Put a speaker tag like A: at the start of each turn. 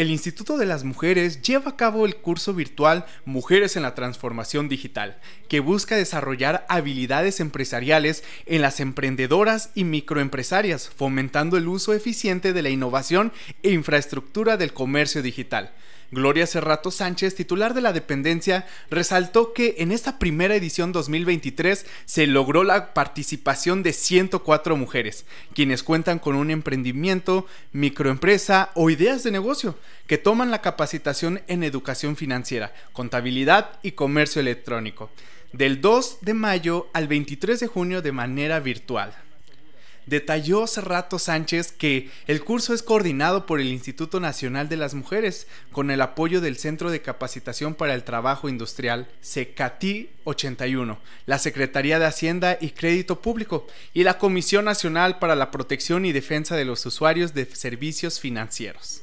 A: el Instituto de las Mujeres lleva a cabo el curso virtual Mujeres en la Transformación Digital, que busca desarrollar habilidades empresariales en las emprendedoras y microempresarias, fomentando el uso eficiente de la innovación e infraestructura del comercio digital. Gloria Cerrato Sánchez, titular de la dependencia, resaltó que en esta primera edición 2023 se logró la participación de 104 mujeres, quienes cuentan con un emprendimiento, microempresa o ideas de negocio, que toman la capacitación en educación financiera, contabilidad y comercio electrónico, del 2 de mayo al 23 de junio de manera virtual. Detalló Cerrato Sánchez que el curso es coordinado por el Instituto Nacional de las Mujeres, con el apoyo del Centro de Capacitación para el Trabajo Industrial, CECATI 81, la Secretaría de Hacienda y Crédito Público y la Comisión Nacional para la Protección y Defensa de los Usuarios de Servicios Financieros.